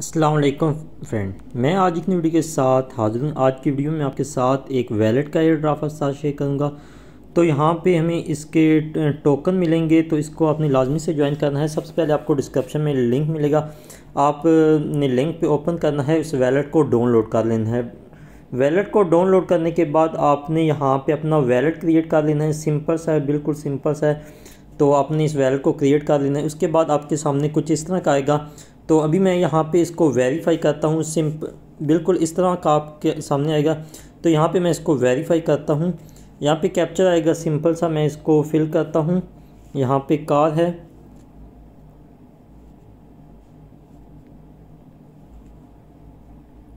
असलकम फ्रेंड मैं आज एक वीडियो के साथ हाजिर हूँ आज की वीडियो में आपके साथ एक वैलेट का एयर ड्राफ्ट साथ शेयर करूँगा तो यहाँ पे हमें इसके टोकन मिलेंगे तो इसको आपने लाजमी से ज्वाइन करना है सबसे पहले आपको डिस्क्रिप्शन में लिंक मिलेगा आपने लिंक पे ओपन करना है उस वैलेट को डाउनलोड कर लेना है वैलेट को डाउनलोड करने के बाद आपने यहाँ पे अपना वैलेट क्रिएट कर लेना है सिंपल सा है बिल्कुल सिंपल सा है तो आपने इस वैलेट को क्रिएट कर लेना है उसके बाद आपके सामने कुछ इस तरह का आएगा तो अभी मैं यहाँ पे इसको वेरीफाई करता हूँ सिंप बिल्कुल इस तरह का आपके सामने आएगा तो यहाँ पे मैं इसको वेरीफाई करता हूँ यहाँ पे कैप्चर आएगा सिंपल सा मैं इसको फिल करता हूँ यहाँ पे कार है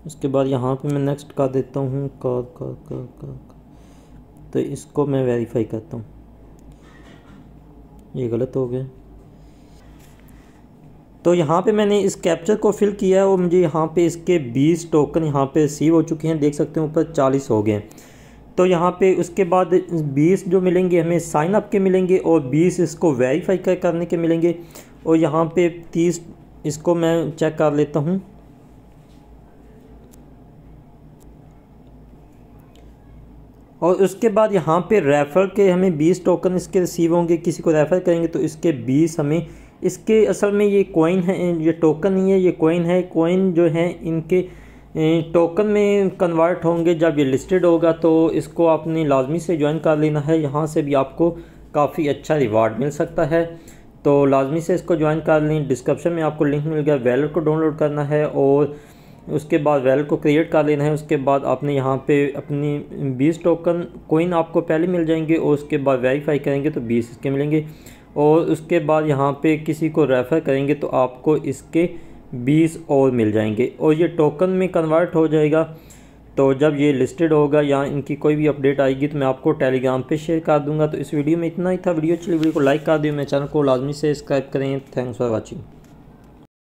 उसके बाद यहाँ पे मैं नेक्स्ट कर देता हूँ कार कार कार कार तो इसको मैं वेरीफाई करता हूँ ये गलत हो गया तो यहाँ पे मैंने इस कैप्चर को फिल किया है और मुझे यहाँ पे इसके 20 टोकन यहाँ पे रिसीव हो चुके हैं देख सकते हैं ऊपर 40 हो गए तो यहाँ पे उसके बाद 20 जो मिलेंगे हमें साइन अप के मिलेंगे और 20 इसको वेरीफाई कर करने के मिलेंगे और यहाँ पे 30 इसको मैं चेक कर लेता हूँ और उसके बाद यहाँ पे रेफ़र के हमें 20 टोकन इसके रिसीव होंगे किसी को रेफ़र करेंगे तो इसके 20 हमें इसके असल में ये कोइन है ये टोकन ही है ये कोइन है कोइन जो है इनके टोकन में कन्वर्ट होंगे जब ये लिस्टेड होगा तो इसको आपने लाजमी से ज्वाइन कर लेना है यहाँ से भी आपको काफ़ी अच्छा रिवार्ड मिल सकता है तो लाजमी से इसको ज्वाइन कर लें डिस्क्रिप्शन में आपको लिंक मिल गया वैलेट को डाउनलोड करना है और उसके बाद वैलेट को क्रिएट कर लेना है उसके बाद आपने यहाँ पे अपनी 20 टोकन कोइन आपको पहले मिल जाएंगे और उसके बाद वेरीफाई करेंगे तो 20 इसके मिलेंगे और उसके बाद यहाँ पे किसी को रेफ़र करेंगे तो आपको इसके 20 और मिल जाएंगे और ये टोकन में कन्वर्ट हो जाएगा तो जब ये लिस्टेड होगा या इनकी कोई भी अपडेट आएगी तो मैं आपको टेलीग्राम पे शेयर कर दूंगा तो इस वीडियो में इतना ही था वीडियो अच्छी वीडियो को लाइक कर दें मेरे चैनल को लाजमी से सब्सक्राइब करें थैंक्स फॉर वॉचिंग